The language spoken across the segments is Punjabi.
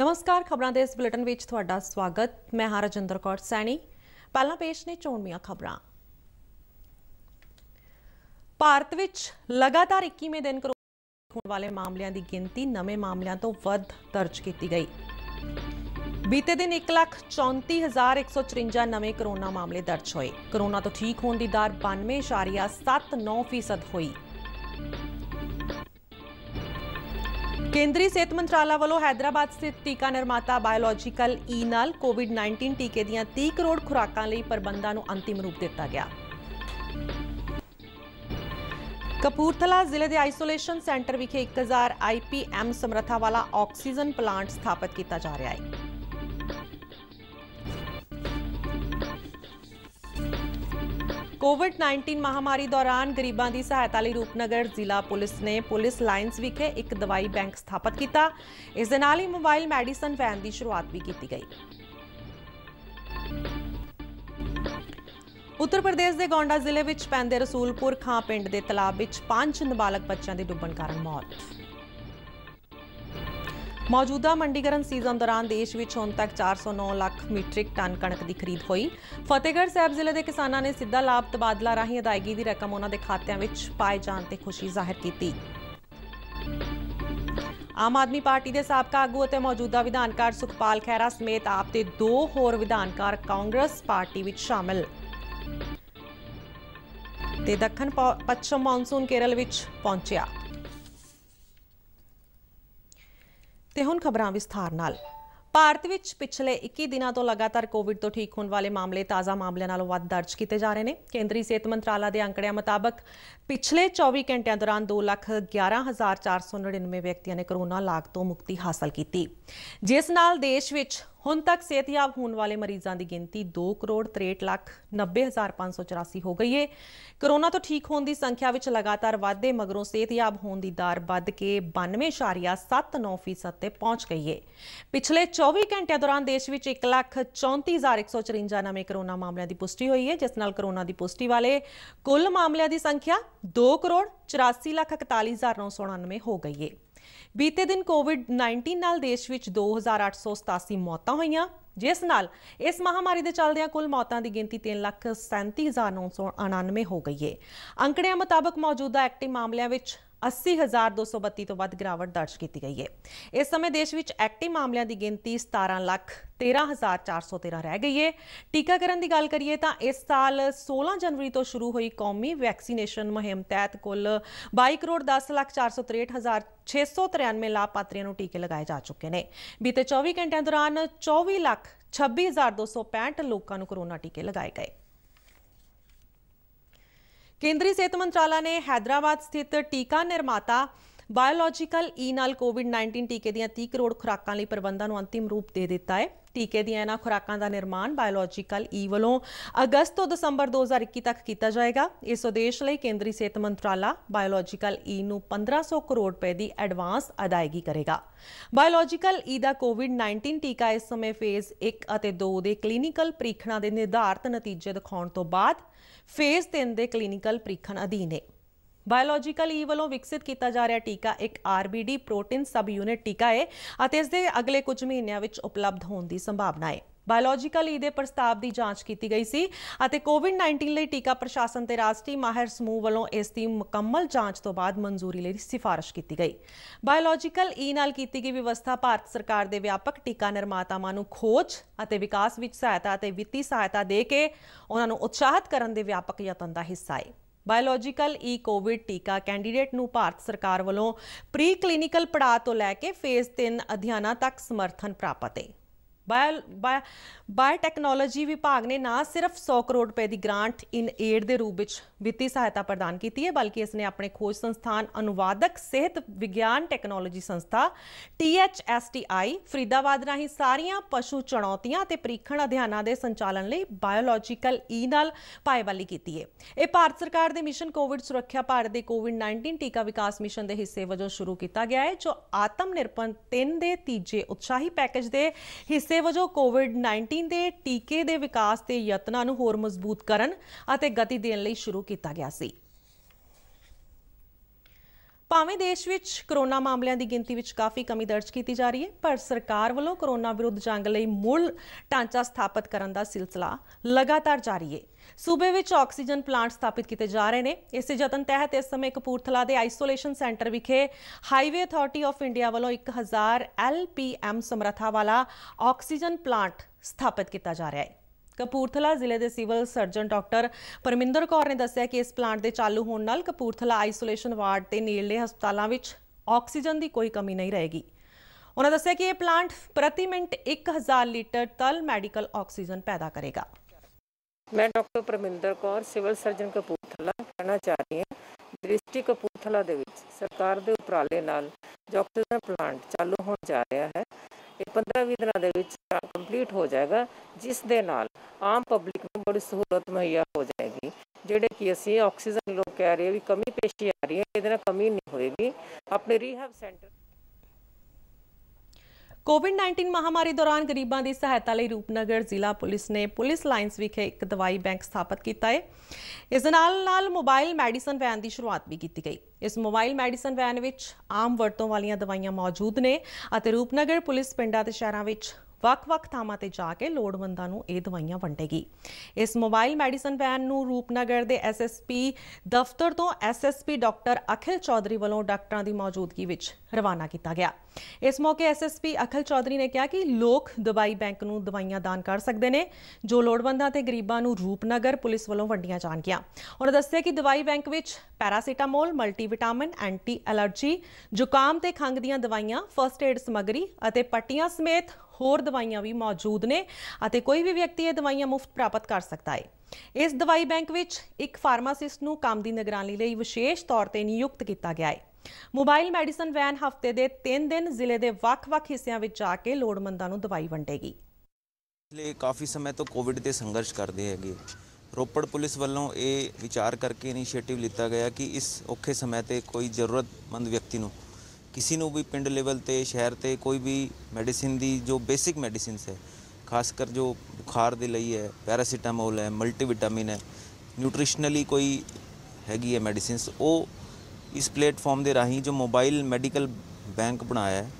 ਨਮਸਕਾਰ ਖਬਰਾਂ ਦੇ ਇਸ ਬੁਲੇਟਿਨ ਵਿੱਚ ਤੁਹਾਡਾ ਸਵਾਗਤ ਮੈਂ ਹਾਂ ਰਜਿੰਦਰ ਕੌਰ ਸੈਣੀ ਪਹਿਲਾਂ ਪੇਸ਼ ਨੇ ਚੋਣਵੀਆਂ ਖਬਰਾਂ ਭਾਰਤ ਵਿੱਚ ਲਗਾਤਾਰ 21ਵੇਂ ਦਿਨ ਕਰੋਨਾ ਹੋਣ ਵਾਲੇ ਮਾਮਲਿਆਂ ਦੀ ਗਿਣਤੀ ਨਵੇਂ ਮਾਮਲਿਆਂ ਤੋਂ ਵੱਧ ਦਰਜ ਕੀਤੀ ਗਈ ਬੀਤੇ ਦਿਨ 134154 ਨਵੇਂ ਕਰੋਨਾ ਮਾਮਲੇ ਦਰਜ ਹੋਏ ਕਰੋਨਾ ਤੋਂ ਠੀਕ ਹੋਣ ਦੀ ਦਰ 92.79% ਹੋਈ ਕੇਂਦਰੀ ਸਿਹਤ ਮੰਤਰਾਲਾ ਵੱਲੋਂ ਹైదరాబాద్ ਸਥਿਤ ਟੀਕਾ ਨਿਰਮਾਤਾ ਬਾਇਓਲੋਜੀਕਲ ਈ ਨਾਲ ਕੋਵਿਡ-19 ਟੀਕੇ ਦੀਆਂ 30 ਕਰੋੜ ਖੁਰਾਕਾਂ ਲਈ ਪ੍ਰਬੰਧਾਂ ਨੂੰ ਅੰਤਿਮ ਰੂਪ ਦਿੱਤਾ ਗਿਆ। ਕਪੂਰਥਲਾ ਜ਼ਿਲ੍ਹੇ ਦੇ ਆਈਸੋਲੇਸ਼ਨ ਸੈਂਟਰ ਵਿਖੇ 1000 ਆਈਪੀਐਮ ਸਮਰੱਥਾ ਵਾਲਾ ਆਕਸੀਜਨ ਪਲਾਂਟ ਸਥਾਪਿਤ ਕੀਤਾ ਜਾ ਰਿਹਾ ਹੈ। ਕੋਵਿਡ-19 ਮਹਾਮਾਰੀ ਦੌਰਾਨ ਗਰੀਬਾਂ ਦੀ ਸਹਾਇਤਾ ਲਈ ਰੂਪਨਗਰ ਜ਼ਿਲ੍ਹਾ ਪੁਲਿਸ ਨੇ ਪੁਲਿਸ ਲਾਈਨਸ ਵਿਖੇ ਇੱਕ ਦਵਾਈ ਬੈਂਕ ਸਥਾਪਿਤ ਕੀਤਾ ਇਸ ਦੇ ਨਾਲ ਹੀ ਮੋਬਾਈਲ ਮੈਡੀਸਨ ਵੈਨ ਦੀ ਸ਼ੁਰੂਆਤ ਵੀ ਕੀਤੀ ਗਈ ਉੱਤਰ ਪ੍ਰਦੇਸ਼ ਦੇ ਗੋਂਡਾ ਜ਼ਿਲ੍ਹੇ ਵਿੱਚ ਪੈਂਦੇ ਰਸੂਲਪੁਰ ਖਾਂ ਪਿੰਡ ਦੇ ਤਲਾਬ ਵਿੱਚ ਪੰਜ ਨਾਬਾਲਗ ਬੱਚਿਆਂ ਦੀ ਡੁੱਬਣ ਕਾਰਨ ਮੌਤ ਮੌਜੂਦਾ ਮੰਡੀਕਰਨ ਸੀਜ਼ਨ ਦੌਰਾਨ ਦੇਸ਼ ਵਿੱਚ ਹੁਣ ਤੱਕ 409 ਲੱਖ ਮੀਟ੍ਰਿਕ ਟਨ ਕਣਕ ਦੀ ਖਰੀਦ ਹੋਈ ਫਤਿਹਗੜ੍ਹ ਸਾਹਿਬ ਜ਼ਿਲ੍ਹੇ ਦੇ ਕਿਸਾਨਾਂ ਨੇ ਸਿੱਧਾ ਲਾਭ ਤਬਾਦਲਾ ਰਾਹੀਂ ਅਦਾਇਗੀ ਦੀ ਰਕਮ ਉਹਨਾਂ ਦੇ ਖਾਤਿਆਂ ਵਿੱਚ ਪਾਏ ਜਾਣ ਤੇ ਖੁਸ਼ੀ ਜ਼ਾਹਿਰ ਕੀਤੀ ਆਮ ਆਦਮੀ ਪਾਰਟੀ ਦੇ ਸਾਬਕਾ ਆਗੂ ਅਤੇ ਮੌਜੂਦਾ ਵਿਧਾਨਕਾਰ ਸੁਖਪਾਲ ਖੈਰਾ ਸਮੇਤ ਆਪ ਦੇ ਦੋ ਹੋਰ ਵਿਧਾਨਕਾਰ ਕਾਂਗਰਸ ਪਾਰਟੀ ਵਿੱਚ ਸ਼ਾਮਲ ਤੇ ਦੱਖਣ ਪੱਛਮ ਮੌਨਸੂਨ ਕੇਰਲ ਵਿੱਚ ਪਹੁੰਚਿਆ ਤੇ ਹੁਣ ਖਬਰਾਂ ਵਿਸਥਾਰ ਨਾਲ ਭਾਰਤ ਵਿੱਚ ਪਿਛਲੇ 21 ਦਿਨਾਂ ਤੋਂ ਲਗਾਤਾਰ ਕੋਵਿਡ ਤੋਂ ਠੀਕ ਹੋਣ ਵਾਲੇ ਮਾਮਲੇ ਤਾਜ਼ਾ ਮਾਮਲਿਆਂ ਨਾਲੋਂ ਵੱਧ ਦਰਜ ਕੀਤੇ ਜਾ ਰਹੇ ਨੇ ਕੇਂਦਰੀ ਸਿਹਤ ਮੰਤਰਾਲਾ ਦੇ ਅੰਕੜਿਆਂ ਮੁਤਾਬਕ ਪਿਛਲੇ 24 ਘੰਟਿਆਂ ਦੌਰਾਨ 211499 ਵਿਅਕਤੀਆਂ ਨੇ ਕਰੋਨਾ ਲਾਗ ਤੋਂ ਮੁਕਤੀ ਹਾਸਲ ਕੀਤੀ ਜਿਸ ਨਾਲ ਦੇਸ਼ ਵਿੱਚ ਹੁਣ ਤੱਕ ਸਿਹਤਯਾਬ ਹੋਣ ਵਾਲੇ ਮਰੀਜ਼ਾਂ ਦੀ ਗਿਣਤੀ 2 ਕਰੋੜ 63 ਲੱਖ 90584 ਹੋ ਗਈ ਹੈ ਕਰੋਨਾ ਤੋਂ ਠੀਕ ਹੋਣ ਦੀ ਸੰਖਿਆ ਵਿੱਚ ਲਗਾਤਾਰ ਵਾਧੇ ਮਗਰੋਂ ਸਿਹਤਯਾਬ ਹੋਣ ਦੀ ਦਰ ਵੱਧ ਕੇ 92.79% ਤੇ ਪਹੁੰਚ ਗਈ ਹੈ ਪਿਛਲੇ 24 ਘੰਟਿਆਂ ਦੌਰਾਨ ਦੇਸ਼ ਵਿੱਚ 134154 ਨਵੇਂ ਕਰੋਨਾ ਮਾਮਲਿਆਂ ਦੀ ਪੁਸ਼ਟੀ ਹੋਈ ਹੈ ਜਿਸ ਨਾਲ ਕਰੋਨਾ ਦੀ ਪੁਸ਼ਟੀ ਵਾਲੇ ਕੁੱਲ ਮਾਮਲਿਆਂ ਦੀ ਸੰਖਿਆ 2 ਕਰੋੜ 84 ਲੱਖ 41999 ਹੋ ਗਈ ਹੈ ਬੀਤੇ ਦਿਨ ਕੋਵਿਡ-19 ਨਾਲ ਦੇਸ਼ ਵਿੱਚ 2887 ਮੌਤਾਂ ਹੋਈਆਂ ਜਿਸ ਨਾਲ ਇਸ ਮਹਾਮਾਰੀ ਦੇ ਚੱਲਦਿਆਂ ਕੁੱਲ ਮੌਤਾਂ ਦੀ ਗਿਣਤੀ 337999 ਹੋ ਗਈ ਹੈ ਅੰਕੜਿਆਂ ਮੁਤਾਬਕ ਮੌਜੂਦਾ ਐਕਟਿਵ ਮਾਮਲਿਆਂ ਵਿੱਚ 80232 ਤੋਂ ਵੱਧ ਗਿਰਾਵਟ ਦਰਜ ਕੀਤੀ ਗਈ ਹੈ ਇਸ ਸਮੇਂ ਦੇਸ਼ ਵਿੱਚ ਐਕਟਿਵ ਮਾਮਲਿਆਂ ਦੀ ਗਿਣਤੀ 17 ਲੱਖ 13413 ਰਹਿ ਗਈ ਹੈ ਟੀਕਾਕਰਨ ਦੀ ਗੱਲ ਕਰੀਏ ਤਾਂ ਇਸ ਸਾਲ 16 ਜਨਵਰੀ ਤੋਂ ਸ਼ੁਰੂ ਹੋਈ ਕੌਮੀ ਵੈਕਸੀਨੇਸ਼ਨ ਮੁਹਿੰਮ ਤਹਿਤ ਕੁੱਲ 22 ਕਰੋੜ 10 ਲੱਖ 463 ਹਜ਼ਾਰ 693 ਲਾਭਪਾਤਰੀਆਂ ਨੂੰ ਟੀਕੇ ਲਗਾਏ ਜਾ ਚੁੱਕੇ ਨੇ ਬੀਤੇ 24 ਘੰਟਿਆਂ ਦੌਰਾਨ 24 ਲੱਖ 26265 ਲੋਕਾਂ ਨੂੰ ਕੋਰੋਨਾ ਟੀਕੇ ਲਗਾਏ ਗਏ ਕੇਂਦਰੀ ਸਿਹਤ ਮੰਤਰਾਲਾ ਨੇ ਹైదరాబాద్ ਸਥਿਤ ਟੀਕਾ ਨਿਰਮਾਤਾ ਬਾਇਓਲੋਜੀਕਲ ਈ ਨਾਲ ਕੋਵਿਡ-19 ਟੀਕੇ ਦੀਆਂ 30 ਕਰੋੜ ਖੁਰਾਕਾਂ ਲਈ ਪ੍ਰਬੰਧਾਂ ਨੂੰ ਅੰਤਿਮ ਰੂਪ ਦੇ ਦਿੱਤਾ ਹੈ ਟੀਕੇ ਦੀਆਂ ਇਹਨਾਂ ਖੁਰਾਕਾਂ ਦਾ ਨਿਰਮਾਣ ਬਾਇਓਲੋਜੀਕਲ ਈ ਵੱਲੋਂ ਅਗਸਤ ਤੋਂ ਦਸੰਬਰ 2021 ਤੱਕ ਕੀਤਾ ਜਾਏਗਾ ਇਸ ਉਦੇਸ਼ ਲਈ ਕੇਂਦਰੀ ਸਿਹਤ ਮੰਤਰਾਲਾ ਬਾਇਓਲੋਜੀਕਲ ਈ ਨੂੰ 1500 ਕਰੋੜ ਰੁਪਏ ਦੀ ਐਡਵਾਂਸ ਅਦਾਇਗੀ ਕਰੇਗਾ ਬਾਇਓਲੋਜੀਕਲ ਈ ਦਾ ਕੋਵਿਡ-19 ਟੀਕਾ ਇਸ ਸਮੇਂ ਫੇਜ਼ 1 ਅਤੇ 2 ਦੇ ਕਲੀਨਿਕਲ ਪ੍ਰੀਖਣਾਂ ਦੇ ਨਿਰਧਾਰਤ ਨਤੀਜੇ ਦਿਖਾਉਣ ਤੋਂ ਬਾਅਦ ਫੇਜ਼ 3 ਦੇ ਕਲੀਨਿਕਲ ਪ੍ਰੀਖਣ ਅਧੀਨ ਹੈ ਬਾਇਓਲੋਜੀਕਲ ਈ ਵੱਲੋਂ ਵਿਕਸਿਤ ਕੀਤਾ ਜਾ ਰਿਹਾ ਟੀਕਾ ਇੱਕ ਆਰਬੀਡੀ ਪ੍ਰੋਟੀਨ ਸਬ ਯੂਨਿਟ ਟੀਕਾ ਹੈ ਅਤੇ ਇਸ ਦੇ ਅਗਲੇ ਕੁਝ ਮਹੀਨਿਆਂ ਵਿੱਚ ਉਪਲਬਧ ਹੋਣ ਦੀ ਸੰਭਾਵਨਾ ਹੈ ਬਾਇਓਲੋਜੀਕਲ ਈ e ਦੇ ਪ੍ਰਸਤਾਵ ਦੀ ਜਾਂਚ ਕੀਤੀ ਗਈ ਸੀ ਅਤੇ ਕੋਵਿਡ-19 ਲਈ ਟੀਕਾ ਪ੍ਰਸ਼ਾਸਨ ਤੇ ਰਾਸ਼ਟਰੀ ਮਾਹਿਰ ਸਮੂਹ ਵੱਲੋਂ ਇਸ ਦੀ ਮੁਕੰਮਲ ਜਾਂਚ ਤੋਂ ਬਾਅਦ ਮਨਜ਼ੂਰੀ ਲਈ ਸਿਫਾਰਿਸ਼ ਕੀਤੀ ਗਈ ਬਾਇਓਲੋਜੀਕਲ ਈ e ਨਾਲ ਕੀਤੀ ਗਈ ਵਿਵਸਥਾ ਭਾਰਤ ਸਰਕਾਰ ਦੇ ਵਿਆਪਕ ਟੀਕਾ ਨਿਰਮਾਤਾਵਾਂ ਨੂੰ ਖੋਜ ਅਤੇ ਵਿਕਾਸ ਵਿੱਚ ਸਹਾਇਤਾ ਅਤੇ ਵਿੱਤੀ ਸਹਾਇਤਾ ਦੇ ਕੇ ਉਹਨਾਂ ਨੂੰ ਉਤਸ਼ਾਹਿਤ ਕਰਨ ਦੇ ਵਿਆਪਕ ਯਤਨ ਦਾ ਹਿੱਸਾ ਹੈ ਬਾਇਓਲੋਜੀਕਲ ਈ ਕੋਵਿਡ ਟੀਕਾ ਕੈਂਡੀਡੇਟ ਨੂੰ ਭਾਰਤ ਸਰਕਾਰ ਵੱਲੋਂ ਪ੍ਰੀ ਕਲੀਨਿਕਲ ਪੜਾਅ ਤੋਂ ਲੈ ਕੇ ਫੇਜ਼ 3 ਅਧਿਆਨਾਂ ਤੱਕ ਸਮਰਥਨ ਪ੍ਰਾਪਤ ਹੈ बायोटैक्नोलॉजी विभाग ने ना सिर्फ सौ करोड़ रुपए की ग्रांट इन एड के रूप में वित्तीय सहायता प्रदान की है बल्कि इसने अपने खोज संस्थान अनुवादक सेहत विज्ञान टैक्नोलॉजी संस्था T H S T I Faridabad राही सारिया पशु चुनौतियां परीक्षण अध्ययन के संचालन बायोलॉजिकल ई न पाएवाली की है यह भारत सरकार के मिशन कोविड सुरक्षा भारत के कोविड नाइनटीन टीका विकास मिशन के हिस्से वजों शुरू किया गया है जो आत्म निर्भर तीन के तीजे उत्साही पैकेज के हिस्से ਸਿੱਟੇ ਵਜੋਂ ਕੋਵਿਡ-19 ਦੇ ਟੀਕੇ ਦੇ ਵਿਕਾਸ ਤੇ ਯਤਨਾਂ ਨੂੰ ਹੋਰ ਮਜ਼ਬੂਤ ਕਰਨ ਅਤੇ ਗਤੀ ਦੇਣ ਲਈ ਸ਼ੁਰੂ ਕੀਤਾ ਗਿਆ ਸੀ ਭਾਵੇਂ ਦੇਸ਼ ਵਿੱਚ ਕਰੋਨਾ ਮਾਮਲਿਆਂ ਦੀ ਗਿਣਤੀ ਵਿੱਚ ਕਾਫੀ ਕਮੀ ਦਰਜ ਕੀਤੀ ਜਾ ਰਹੀ ਹੈ ਪਰ ਸਰਕਾਰ ਵੱਲੋਂ ਕਰੋਨਾ ਵਿਰੁੱਧ ਜੰਗ ਲਈ ਮੂਲ ਢਾਂਚਾ ਸਥਾਪਿਤ ਕਰਨ ਦਾ ਸਿਲਸਿਲਾ ਲਗਾਤਾਰ ਜਾਰੀ ਹੈ ਸੂਬੇ ਵਿੱਚ ਆਕਸੀਜਨ ਪਲਾਂਟ ਸਥਾਪਿਤ ਕੀਤੇ ਜਾ ਰਹੇ ਨੇ ਇਸੇ ਯਤਨ ਤਹਿਤ ਇਸ ਸਮੇਂ ਕਪੂਰਥਲਾ ਦੇ ਆਈਸੋਲੇਸ਼ਨ ਸੈਂਟਰ ਵਿਖੇ ਹਾਈਵੇ ਅਥਾਰਟੀ ਆਫ ਇੰਡੀਆ ਵੱਲੋਂ 1000 ਐਲਪੀਐਮ ਸਮਰੱਥਾ ਵਾਲਾ ਆਕਸੀਜਨ ਪਲਾਂਟ ਸਥਾਪਿਤ ਕੀਤਾ ਜਾ ਰਿਹਾ ਹੈ ਕਪੂਰਥਲਾ ਜ਼ਿਲ੍ਹੇ ਦੇ civil surgeon doctor Parminder Kaur ਨੇ ਦੱਸਿਆ ਕਿ ਇਸ ਪਲਾਂਟ ਦੇ ਚਾਲੂ ਹੋਣ ਨਾਲ ਕਪੂਰਥਲਾ ਆਈਸੋਲੇਸ਼ਨ ਵਾਰਡ ਤੇ ਨੇੜਲੇ ਹਸਪਤਾਲਾਂ ਵਿੱਚ ਆਕਸੀਜਨ ਦੀ ਕੋਈ ਕਮੀ ਨਹੀਂ ਰਹੇਗੀ ਉਹਨਾਂ ਦੱਸਿਆ ਕਿ ਇਹ ਪਲਾਂਟ ਪ੍ਰਤੀ ਮਿੰਟ 1000 ਲੀਟਰ ਤਲ ਮੈਡੀਕਲ ਆਕਸੀਜਨ ਪੈਦਾ ਕਰੇਗਾ ਮੈਂ doctor Parminder Kaur civil surgeon Kapurthala ਕਹਿਣਾ ਚਾਹ ਰਹੀ ਹਾਂ ਡਿਸਟ੍ਰਿਕਟ ਕਪੂਰਥਲਾ ਦੇ ਵਿੱਚ ਸਰਕਾਰ ਦੇ ਉਪਰਾਲੇ ਨਾਲ ਡਾਕਟਰ ਦਾ ਪਲਾਂਟ ਚਾਲੂ ਹੋਣ ਜਾ ਰਿਹਾ ਹੈ ਇਹ 15-20 ਦਿਨਾਂ ਦੇ ਵਿੱਚ ਕੰਪਲੀਟ ਹੋ ਜਾਏਗਾ ਜਿਸ ਦੇ ਨਾਲ ਆਮ ਪਬਲਿਕ ਨੂੰ ਬੜੀ ਸਹੂਲਤ ਮੁਹੱਈਆ ਹੋ ਜਾਏਗੀ ਜਿਹੜੇ ਕਿ ਅਸੀਂ ਆਕਸੀਜਨ ਲੋਕ ਕਹਿ ਰਹੇ ਵੀ ਕਮੀ ਪੇਸ਼ੀ ਆ ਰਹੀ ਹੈ ਇਹਦੇ ਨਾਲ ਕਮੀ ਨਹੀਂ ਹੋਏਗੀ ਆਪਣੇ ਰੀਹੈਬ ਸੈਂਟਰ ਕੋਵਿਡ-19 ਮਹਾਮਾਰੀ ਦੌਰਾਨ ਗਰੀਬਾਂ ਦੀ ਸਹਾਇਤਾ ਲਈ ਰੂਪਨਗਰ ਜ਼ਿਲ੍ਹਾ ਪੁਲਿਸ ਨੇ ਪੁਲਿਸ ਲਾਈਨਸ ਵਿਖੇ ਇੱਕ ਦਵਾਈ ਬੈਂਕ ਸਥਾਪਿਤ ਕੀਤਾ ਹੈ ਇਸ ਦੇ ਨਾਲ ਨਾਲ ਮੋਬਾਈਲ ਮੈਡੀਸਨ ਵੈਨ ਦੀ ਸ਼ੁਰੂਆਤ ਵੀ ਕੀਤੀ ਗਈ ਇਸ ਮੋਬਾਈਲ ਮੈਡੀਸਨ ਵੈਨ ਵਿੱਚ ਆਮ ਵਰਤੋਂ ਵਾਲੀਆਂ ਦਵਾਈਆਂ ਮੌਜੂਦ ਨੇ ਅਤੇ ਰੂਪਨਗਰ ਪੁਲਿਸ ਪਿੰਡਾਂ ਤੇ ਸ਼ਹਿਰਾਂ ਵਿੱਚ ਵੱਖ-ਵੱਖ ਥਾਵਾਂ ਤੇ ਜਾ ਕੇ ਲੋੜਵੰਦਾਂ ਨੂੰ ਇਹ ਦਵਾਈਆਂ ਵੰਡੇਗੀ ਇਸ ਮੋਬਾਈਲ ਮੈਡੀਸਨ ਵੈਨ ਨੂੰ ਰੂਪਨਗਰ ਦੇ ਐਸਐਸਪੀ ਦਫ਼ਤਰ ਤੋਂ ਐਸਐਸਪੀ ਡਾਕਟਰ ਅਖਿਲ ਚੌਧਰੀ ਵੱਲੋਂ ਡਾਕਟਰਾਂ ਦੀ ਮੌਜੂਦਗੀ ਵਿੱਚ ਰਵਾਨਾ ਕੀਤਾ ਗਿਆ ਇਸ ਮੌਕੇ ਐਸਐਸਪੀ ਅਖਿਲ ਚੌਧਰੀ ਨੇ ਕਿਹਾ ਕਿ ਲੋਕ ਦਵਾਈ ਬੈਂਕ ਨੂੰ ਦਵਾਈਆਂ ਦਾਨ ਕਰ ਸਕਦੇ ਨੇ ਜੋ ਲੋੜਵੰਦਾਂ ਤੇ ਗਰੀਬਾਂ ਨੂੰ ਰੂਪਨਗਰ ਪੁਲਿਸ ਵੱਲੋਂ ਵੰਡੀਆਂ ਜਾਣਗੀਆਂ ਉਹਨਾਂ ਦੱਸਿਆ ਕਿ ਦਵਾਈ ਬੈਂਕ ਵਿੱਚ ਪੈਰਾਸੀਟਾਮੋਲ ਮਲਟੀਵਿਟਾਮਿਨ ਐਂਟੀ ਅਲਰਜੀ ਜ਼ੁਕਾਮ ਤੇ ਖੰਗ ਦੀਆਂ ਦਵਾਈਆਂ ਫਰਸਟ ਏਡ ਸਮਗਰੀ ਅਤੇ ਪੱਟੀਆਂ ਸਮੇਤ ਹੋਰ ਦਵਾਈਆਂ ਵੀ ਮੌਜੂਦ ਨੇ ਅਤੇ ਕੋਈ ਵੀ ਵਿਅਕਤੀ ਇਹ ਦਵਾਈਆਂ ਮੁਫਤ ਪ੍ਰਾਪਤ ਕਰ ਸਕਦਾ ਹੈ ਇਸ ਦਵਾਈ ਬੈਂਕ ਵਿੱਚ ਇੱਕ ਫਾਰਮਾਸਿਸਟ ਨੂੰ ਕੰਮ ਦੀ ਨਿਗਰਾਨੀ ਲਈ ਵਿਸ਼ੇਸ਼ ਤੌਰ ਤੇ ਨਿਯੁਕਤ ਕੀਤਾ ਗਿਆ ਹੈ ਮੋਬਾਈਲ ਮੈਡੀਸਨ ਵੈਨ ਹਫਤੇ ਦੇ 3 ਦਿਨ ਜ਼ਿਲ੍ਹੇ ਦੇ ਵੱਖ-ਵੱਖ ਹਿੱਸਿਆਂ ਵਿੱਚ ਜਾ ਕੇ ਲੋੜਵੰਦਾਂ ਨੂੰ ਦਵਾਈ ਵੰਡੇਗੀ ਪਿਛਲੇ ਕਾਫੀ ਸਮੇਂ ਤੋਂ ਕੋਵਿਡ ਦੇ ਸੰਘਰਸ਼ ਕਰਦੇ ਹੈਗੇ ਰੋਪੜ ਪੁਲਿਸ ਵੱਲੋਂ ਇਹ ਵਿਚਾਰ ਕਰਕੇ ਇਨੀਸ਼ੀਏਟਿਵ ਲਿੱਤਾ ਗਿਆ ਕਿ ਇਸ ਔਖੇ ਸਮੇਂ ਤੇ ਕੋਈ ਜ਼ਰੂਰਤਮੰਦ ਵਿਅਕਤੀ ਨੂੰ ਕਿਸੇ ਨੂੰ ਵੀ ਪਿੰਡ ਲੈਵਲ ਤੇ ਸ਼ਹਿਰ ਤੇ ਕੋਈ ਵੀ ਮੈਡੀਸਿਨ ਦੀ ਜੋ ਬੇਸਿਕ ਮੈਡੀਸਿਨਸ ਹੈ ਖਾਸ ਕਰ ਜੋ ਬੁਖਾਰ ਦੇ ਲਈ ਹੈ ਪੈਰਾਸੀਟਾਮੋਲ ਹੈ ਮਲਟੀਵਿਟਾਮਿਨ ਹੈ ਨਿਊਟ੍ਰੀਸ਼ਨਲੀ ਕੋਈ ਹੈਗੀ ਹੈ ਮੈਡੀਸਿਨਸ ਉਹ ਇਸ ਪਲੇਟਫਾਰਮ ਦੇ ਰਾਹੀਂ ਜੋ ਮੋਬਾਈਲ ਮੈਡੀਕਲ ਬੈਂਕ ਬਣਾਇਆ ਹੈ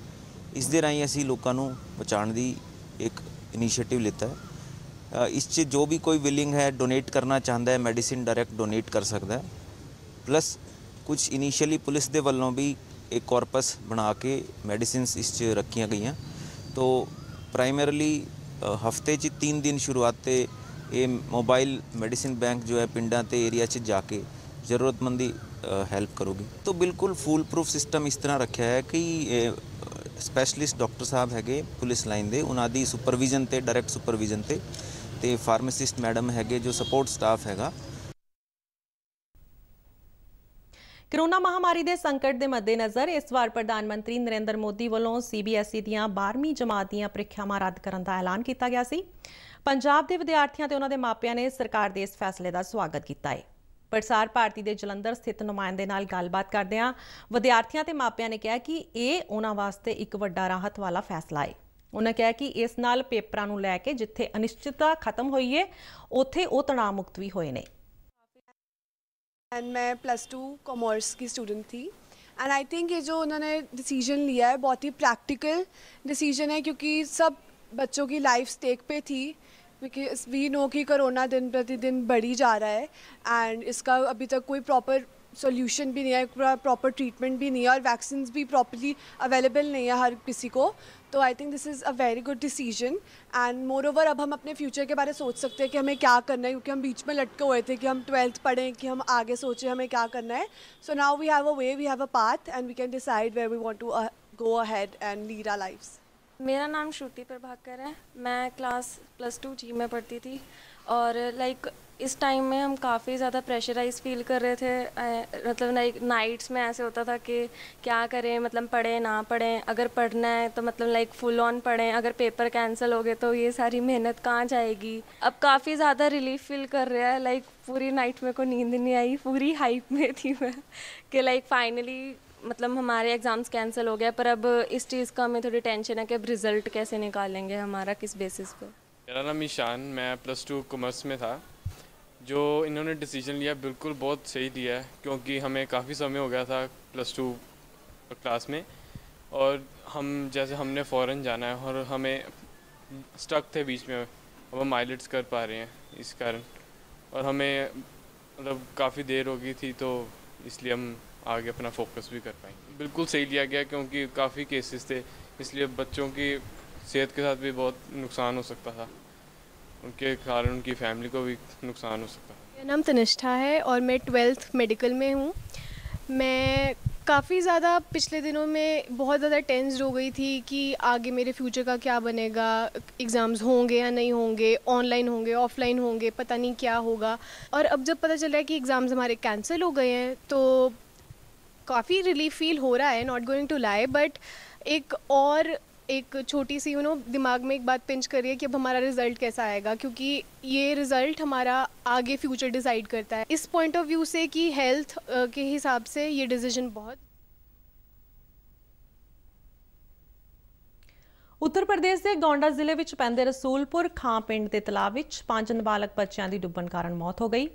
ਇਸ ਦੇ ਰਾਹੀਂ ਅਸੀਂ ਲੋਕਾਂ ਨੂੰ ਪਹੁੰਚਾਉਣ ਦੀ ਇੱਕ ਇਨੀਸ਼ੀਏਟਿਵ ਲਿੱਤਾ ਹੈ ਇਸ 'ਚ ਜੋ ਵੀ ਕੋਈ ਵਿਲਿੰਗ ਹੈ ਡੋਨੇਟ ਕਰਨਾ ਚਾਹੁੰਦਾ ਹੈ ਮੈਡੀਸਿਨ ਡਾਇਰੈਕਟ ਡੋਨੇਟ ਕਰ ਸਕਦਾ ਹੈ ਪਲੱਸ ਕੁਝ ਇਨੀਸ਼ੀਅਲੀ ਪੁਲਿਸ ਦੇ ਵੱਲੋਂ ਵੀ ਇੱਕ ਕਾਰਪਸ ਬਣਾ ਕੇ ਮੈਡੀਸਿਨਸ ਇਸ ਚ ਰੱਖੀਆਂ ਗਈਆਂ ਤੋਂ प्राइमरली ਹਫਤੇ 'ਚ 3 ਦਿਨ ਸ਼ੁਰੂਆਤ ਤੇ ਇਹ ਮੋਬਾਈਲ ਮੈਡੀਸਿਨ ਬੈਂਕ ਜੋ ਹੈ ਪਿੰਡਾਂ ਤੇ ਏਰੀਆ 'ਚ ਜਾ ਕੇ ਜ਼ਰੂਰਤਮੰਦੀ ਹੈਲਪ ਕਰੋਗੇ ਤੋਂ ਬਿਲਕੁਲ ਫੂਲ ਪ੍ਰੂਫ ਸਿਸਟਮ ਇਸ ਤਰ੍ਹਾਂ ਰੱਖਿਆ ਹੈ ਕਿ ਸਪੈਸ਼ਲਿਸਟ ਡਾਕਟਰ ਸਾਹਿਬ ਹੈਗੇ ਪੁਲਿਸ ਲਾਈਨ ਦੇ ਉਹਨਾਂ ਦੀ ਸੁਪਰਵਿਜ਼ਨ ਤੇ ਡਾਇਰੈਕਟ ਸੁਪਰਵਿਜ਼ਨ ਤੇ ਤੇ ਫਾਰਮਾਸਿਸਟ ਮੈਡਮ ਹੈਗੇ ਜੋ ਸਪੋਰਟ ਸਟਾਫ ਹੈਗਾ ਕਰੋਨਾ ਮਹਾਮਾਰੀ ਦੇ ਸੰਕਟ ਦੇ ਮੱਦੇਨਜ਼ਰ ਇਸ ਵਾਰ ਪ੍ਰਧਾਨ ਮੰਤਰੀ ਨਰਿੰਦਰ ਮੋਦੀ ਵੱਲੋਂ ਸੀਬੀਐਸਈ ਦੀਆਂ 12ਵੀਂ ਜਮਾਤ ਦੀਆਂ ਪ੍ਰੀਖਿਆਵਾਂ ਰੱਦ ਕਰਨ ਦਾ ਐਲਾਨ ਕੀਤਾ ਗਿਆ ਸੀ ਪੰਜਾਬ ਦੇ ਵਿਦਿਆਰਥੀਆਂ ਤੇ ਉਹਨਾਂ ਦੇ ਮਾਪਿਆਂ ਨੇ ਸਰਕਾਰ ਦੇ ਇਸ ਫੈਸਲੇ ਦਾ ਸਵਾਗਤ ਕੀਤਾ ਹੈ ਪ੍ਰਸਾਰ ਭਾਰਤੀ ਦੇ ਜਲੰਧਰ ਸਥਿਤ ਨੁਮਾਇੰਦੇ ਨਾਲ ਗੱਲਬਾਤ ਕਰਦੇ ਹਾਂ ਵਿਦਿਆਰਥੀਆਂ ਤੇ ਮਾਪਿਆਂ ਨੇ ਕਿਹਾ ਕਿ ਇਹ ਉਹਨਾਂ ਵਾਸਤੇ ਇੱਕ ਵੱਡਾ ਰਾਹਤ ਵਾਲਾ ਫੈਸਲਾ ਹੈ ਉਹਨਾਂ ਕਿਹਾ ਕਿ ਇਸ ਨਾਲ ਪੇਪਰਾਂ ਨੂੰ ਲੈ ਕੇ ਜਿੱਥੇ ਅਨਿਸ਼ਚਿਤਤਾ ਖਤਮ ਹੋਈ ਹੈ ਉੱਥੇ ਉਹ ਤਣਾਅ ਮੁਕਤ ਵੀ ਹੋਏ ਨੇ एंड मैं प्लस टू कॉमर्स की स्टूडेंट थी एंड आई थिंक ये जो उन्होंने डिसीजन लिया है बहुत ही प्रैक्टिकल डिसीजन है क्योंकि सब बच्चों की लाइफ स्टेक पे थी क्योंकि वी नो कि कोरोना दिन प्रतिदिन बढ़ी जा रहा है एंड इसका अभी तक कोई प्रॉपर सोल्यूशन भी नहीं है पूरा प्रॉपर ट्रीटमेंट भी नहीं है और वैक्सीन भी प्रॉपरली अवेलेबल नहीं है हर किसी को तो I think this is a very good decision and moreover अब हम अपने फ्यूचर के बारे सोच सकते हैं कि हमें क्या करना है क्योंकि हम बीच में लटके हुए थे कि हम ट्वेल्थ पढ़ें कि हम आगे सोचें हमें क्या करना है so now we have a way we have a path and we can decide where we want to go ahead and lead our lives मेरा नाम श्रुति प्रभाकर है मैं क्लास प्लस टू जी में पढ़ती थी और लाइक like, इस टाइम में हम काफ़ी ज़्यादा प्रेशराइज फील कर रहे थे मतलब लाइक नाइट्स में ऐसे होता था कि क्या करें मतलब पढ़ें ना पढ़ें अगर पढ़ना है तो मतलब लाइक फुल ऑन पढ़ें अगर पेपर कैंसिल हो गए तो ये सारी मेहनत कहाँ जाएगी अब काफ़ी ज़्यादा रिलीफ फील कर रहा है लाइक पूरी नाइट मेरे को नींद नहीं आई पूरी हाइप में थी मैं कि लाइक फाइनली मतलब हमारे एग्ज़ाम्स कैंसिल हो गया पर अब इस चीज़ का हमें थोड़ी टेंशन है कि अब रिज़ल्ट कैसे निकालेंगे हमारा किस बेसिस पर मेरा नाम ईशान मैं प्लस टू कॉमर्स में था जो इन्होंने डिसीजन लिया बिल्कुल बहुत सही दिया है क्योंकि हमें काफ़ी समय हो गया था प्लस टू क्लास में और हम जैसे हमने फ़ौरन जाना है और हमें स्टक थे बीच में अब हम आइलेट्स कर पा रहे हैं इस कारण और हमें मतलब काफ़ी देर हो गई थी तो इसलिए हम आगे अपना फोकस भी कर पाएंगे बिल्कुल सही लिया गया क्योंकि काफ़ी केसेस थे इसलिए बच्चों की सेहत के साथ भी बहुत नुकसान हो सकता था उनके कारण उनकी फैमिली को भी नुकसान हो सकता है मेरा नाम तनिष्ठा है और मैं ट्वेल्थ मेडिकल में हूँ मैं काफ़ी ज़्यादा पिछले दिनों में बहुत ज़्यादा टेंसड हो गई थी कि आगे मेरे फ्यूचर का क्या बनेगा एग्ज़ाम्स होंगे या नहीं होंगे ऑनलाइन होंगे ऑफलाइन होंगे पता नहीं क्या होगा और अब जब पता चल रहा है कि एग्ज़ाम्स हमारे कैंसिल हो गए हैं तो काफ़ी रिलीफ फील हो रहा है not going to lie but एक और एक छोटी सी यू नो दिमाग में एक बात पिंच करिए कि अब हमारा रिजल्ट कैसा आएगा क्योंकि ये रिजल्ट हमारा आगे फ्यूचर डिसाइड करता है इस पॉइंट ऑफ व्यू से कि हेल्थ के हिसाब से ये डिसीजन बहुत ਉੱਤਰ ਪ੍ਰਦੇਸ਼ ਦੇ ਗੋਂਡਾ ਜ਼ਿਲ੍ਹੇ ਵਿੱਚ ਪੈਂਦੇ ਰਸੂਲਪੁਰ ਖਾਂ ਪਿੰਡ ਦੇ ਤਲਾਬ ਵਿੱਚ ਪੰਜ ਨਾਬਾਲਗ ਬੱਚਿਆਂ ਦੀ ਡੁੱਬਣ ਕਾਰਨ ਮੌਤ ਹੋ ਗਈ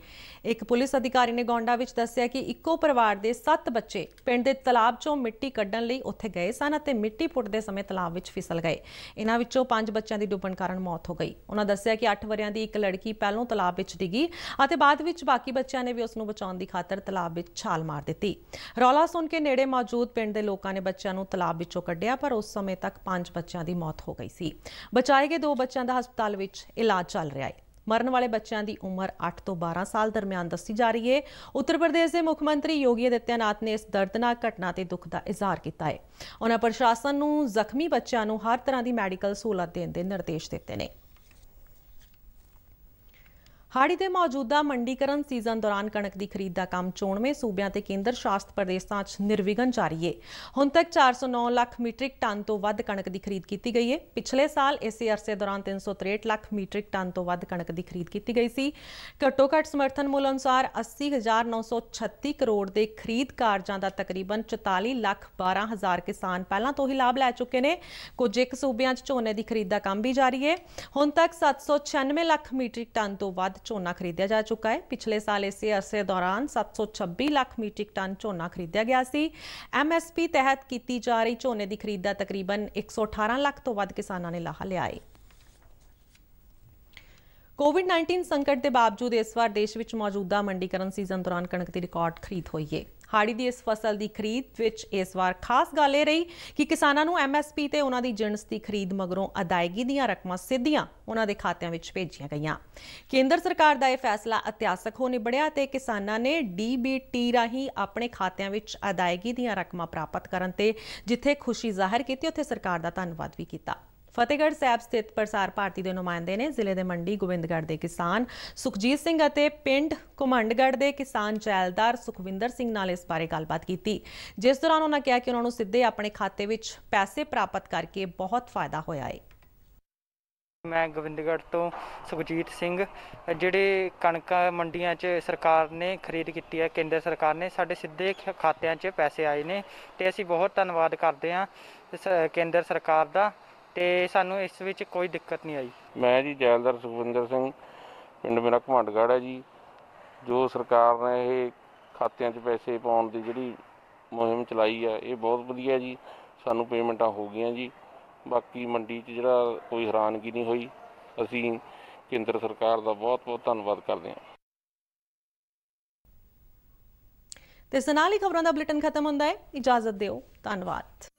ਇੱਕ ਪੁਲਿਸ ਅਧਿਕਾਰੀ ਨੇ ਗੋਂਡਾ ਵਿੱਚ ਦੱਸਿਆ ਕਿ ਇੱਕੋ ਪਰਿਵਾਰ ਦੇ 7 ਬੱਚੇ ਪਿੰਡ ਦੇ ਤਲਾਬ 'ਚੋਂ ਮਿੱਟੀ ਕੱਢਣ ਲਈ ਉੱਥੇ ਗਏ ਸਨ ਅਤੇ ਮਿੱਟੀ ਪੁੱਟਦੇ ਸਮੇਂ ਤਲਾਬ ਵਿੱਚ ਫਿਸਲ ਗਏ ਇਹਨਾਂ ਵਿੱਚੋਂ ਪੰਜ ਬੱਚਿਆਂ ਦੀ ਡੁੱਬਣ ਕਾਰਨ ਮੌਤ ਹੋ ਗਈ ਉਹਨਾਂ ਦੱਸਿਆ ਕਿ 8 ਵਰਿਆਂ ਦੀ ਇੱਕ ਲੜਕੀ ਪਹਿਲਾਂ ਤਲਾਬ ਵਿੱਚ ਡਿੱਗੀ ਅਤੇ ਬਾਅਦ ਵਿੱਚ ਬਾਕੀ ਬੱਚਿਆਂ ਨੇ ਵੀ ਉਸ ਨੂੰ ਬਚਾਉਣ ਦੀ ਖਾਤਰ ਤਲਾਬ ਵਿੱਚ ਛਾਲ ਮਾਰ ਦਿੱਤੀ ਰੌਲਾ ਸੁਣ ਕੇ ਨੇੜੇ ਮੌਜੂਦ ਪਿੰਡ ਦੇ ਲੋਕਾਂ ਨੇ ਬੱਚਿਆਂ ਨੂੰ ਤਲਾਬ ਵਿੱਚੋਂ ਕੱਢਿਆ ਪਰ ਉਸ ਸਮੇਂ ਤੱਕ ਪੰਜ ਬੱਚਿਆਂ ਦੀ ਮੌਤ ਹੋ ਗਈ ਸੀ ਬਚਾਏ ਗਏ ਦੋ ਬੱਚਿਆਂ ਦਾ ਹਸਪਤਾਲ ਵਿੱਚ ਇਲਾਜ ਚੱਲ ਰਿਹਾ ਹੈ ਮਰਨ ਵਾਲੇ ਬੱਚਿਆਂ ਦੀ ਉਮਰ 8 ਤੋਂ 12 ਸਾਲ ਦਰਮਿਆਨ ਦੱਸੀ ਜਾ ਰਹੀ ਹੈ ਉੱਤਰ ਪ੍ਰਦੇਸ਼ ਦੇ ਮੁੱਖ ਮੰਤਰੀ ਯੋਗੀ ਅਦਿੱਤਿਆਨਾਥ ਨੇ ਇਸ ਦਰਦਨਾਕ ਘਟਨਾ ਤੇ ਦੁੱਖ ਦਾ ਇਜ਼ਹਾਰ ਕੀਤਾ ਹੈ ਉਹਨਾਂ ਪ੍ਰਸ਼ਾਸਨ ਨੂੰ ਜ਼ਖਮੀ ਬੱਚਿਆਂ ਨੂੰ ਹਰ ਤਰ੍ਹਾਂ ਦੀ ਮੈਡੀਕਲ ਸਹੂਲਤ ਦੇਣ ਦੇ ਨਿਰਦੇਸ਼ ਦਿੱਤੇ ਨੇ हाड़ी के मौजूदा मंडीकरण सीजन दौरान कणक की खरीद का काम चोणवें सूबा के केंद्र शासित प्रदेशों निर्विघन जारी है हूं तक चार सौ नौ लख मीट्रिक टन तो वणक की खरीद की गई है पिछले साल इस अरसे दौरान तीन सौ त्रेहठ लख मीट्रिक टन तो वणक की खरीद की गई सी घट्टो घट समर्थन मुल अनुसार अस्सी हज़ार नौ सौ छत्ती करोड़ के खरीद कारजा का तकरीबन चुताली लख बारह हज़ार किसान पहलों तो ही लाभ लै चुके हैं कुछ एक सूबे झोने की खरीद का काम भी जारी है हूं तक सत्त सौ छियानवे लख मीट्रिक टन तो ਝੋਨਾ ਖਰੀਦਿਆ ਜਾ ਚੁੱਕਾ ਹੈ ਪਿਛਲੇ ਸਾਲ ਇਸੇ ਅਰਸੇ ਦੌਰਾਨ 726 ਲੱਖ ਮੀਟ੍ਰਿਕ ਟਨ ਝੋਨਾ ਖਰੀਦਿਆ ਗਿਆ ਸੀ ਐਮਐਸਪੀ ਤਹਿਤ ਕੀਤੀ ਜਾ ਰਹੀ ਝੋਨੇ ਦੀ ਖਰੀਦ ਦਾ ਤਕਰੀਬਨ 118 ਲੱਖ ਤੋਂ ਵੱਧ ਕਿਸਾਨਾਂ ਨੇ ਲਾਹਾ ਲਿਆ ਹੈ ਕੋਵਿਡ-19 ਸੰਕਟ ਦੇ ਬਾਵਜੂਦ ਇਸ ਵਾਰ ਦੇਸ਼ ਵਿੱਚ ਮੌਜੂਦਾ ਮੰਡੀਕਰਨ ਸੀਜ਼ਨ ਦੌਰਾਨ ਕਣਕ ਦੀ ਰਿਕਾਰਡ ਖਰੀਦ ਹੋਈ ਹੈ ਹਾੜੀ ਦੀ ਇਸ ਫਸਲ ਦੀ ਖਰੀਦ ਵਿੱਚ ਇਸ ਵਾਰ ਖਾਸ ਗੱਲ ਇਹ ਰਹੀ ਕਿ ਕਿਸਾਨਾਂ ਨੂੰ ਐਮਐਸਪੀ ਤੇ ਉਹਨਾਂ ਦੀ ਜਿਣਸ ਦੀ ਖਰੀਦ ਮਗਰੋਂ ਅਦਾਇਗੀ ਦੀਆਂ ਰਕਮਾਂ ਸਿੱਧੀਆਂ ਉਹਨਾਂ ਦੇ ਖਾਤਿਆਂ ਵਿੱਚ ਭੇਜੀਆਂ ਗਈਆਂ ਕੇਂਦਰ ਸਰਕਾਰ ਦਾ ਇਹ ਫੈਸਲਾ ਇਤਿਹਾਸਕ ਹੋ ਨਿਬੜਿਆ ਤੇ ਕਿਸਾਨਾਂ ਨੇ ਡੀਬੀਟੀ ਰਾਹੀਂ ਆਪਣੇ ਖਾਤਿਆਂ ਵਿੱਚ ਅਦਾਇਗੀ ਦੀਆਂ ਰਕਮਾਂ ਪ੍ਰਾਪਤ ਕਰਨ ਤੇ ਜਿੱਥੇ ਖੁਸ਼ੀ ਜ਼ਾਹਰ ਕੀਤੀ ਉੱਥੇ ਸਰਕਾਰ ਦਾ ਧੰਨਵਾਦ ਵੀ ਕੀਤਾ ਫਤਿਹਗੜ੍ਹ ਸਾਹਿਬ ਸਥਿਤ ਪ੍ਰਸਾਰ ਭਾਰਤੀ ਦੇ ਨੁਮਾਇੰਦੇ ਨੇ ਜ਼ਿਲ੍ਹੇ ਦੇ ਮੰਡੀ ਗੋਬਿੰਦਗੜ੍ਹ ਦੇ ਕਿਸਾਨ ਸੁਖਜੀਤ ਸਿੰਘ ਅਤੇ ਪਿੰਡ ਕੁਮੰਡਗੜ੍ਹ ਦੇ ਕਿਸਾਨ ਚੈਲਦਾਰ ਸੁਖਵਿੰਦਰ ਸਿੰਘ ਨਾਲ ਇਸ ਬਾਰੇ ਗੱਲਬਾਤ ਕੀਤੀ ਜਿਸ ਦੌਰਾਨ ਉਹਨਾਂ ਕਿਹਾ ਕਿ ਉਹਨਾਂ ਨੂੰ ਸਿੱਧੇ ਆਪਣੇ ਖਾਤੇ ਵਿੱਚ ਪੈਸੇ ਪ੍ਰਾਪਤ ਕਰਕੇ ਬਹੁਤ ਫਾਇਦਾ ਹੋਇਆ ਹੈ ਮੈਂ ਗੋਵਿੰਦਗੜ੍ਹ ਤੋਂ ਸੁਖਜੀਤ ਸਿੰਘ ਜਿਹੜੇ ਕਣਕਾਂ ਮੰਡੀਆਂ 'ਚ ਸਰਕਾਰ ਨੇ ਖਰੀਦ ਕੀਤੀ ਹੈ ਕੇਂਦਰ ਸਰਕਾਰ ਨੇ ਸਾਡੇ ਸਿੱਧੇ ਖਾਤਿਆਂ 'ਚ ਪੈਸੇ ਆਏ ਨੇ ਤੇ ਅਸੀਂ ਬਹੁਤ ਧੰਨਵਾਦ ਕਰਦੇ ਹਾਂ ਕੇਂਦਰ ਸਰਕਾਰ ਦਾ ਤੇ ਸਾਨੂੰ ਇਸ ਵਿੱਚ ਕੋਈ ਦਿੱਕਤ ਨਹੀਂ ਆਈ ਮੈਂ ਜੀ ਜੈਲਦਾਰ ਸੁਖਵਿੰਦਰ ਸਿੰਘ ਪਿੰਡ ਮੇਰਾ ਘਮੰਡਗੜ ਹੈ ਜੀ ਜੋ ਸਰਕਾਰ ਨੇ ਇਹ ਖਾਤਿਆਂ 'ਚ ਪੈਸੇ ਪਾਉਣ ਦੀ ਜਿਹੜੀ ਮੁਹਿੰਮ ਚਲਾਈ ਆ ਇਹ ਬਹੁਤ ਵਧੀਆ ਜੀ ਸਾਨੂੰ ਪੇਮੈਂਟਾਂ ਹੋ ਗਈਆਂ ਜੀ ਬਾਕੀ ਮੰਡੀ 'ਚ ਜਿਹੜਾ ਕੋਈ ਹੈਰਾਨਗੀ ਨਹੀਂ ਹੋਈ ਅਸੀਂ ਕੇਂਦਰ ਸਰਕਾਰ ਦਾ ਬਹੁਤ-ਬਹੁਤ ਧੰਨਵਾਦ ਕਰਦੇ ਹਾਂ ਤੇ ਸਨਾਲੀ ਖਬਰਾਂ ਦਾ ਬੁਲੇਟਿਨ ਖਤਮ ਹੁੰਦਾ ਹੈ ਇਜਾਜ਼ਤ ਦਿਓ ਧੰਨਵਾਦ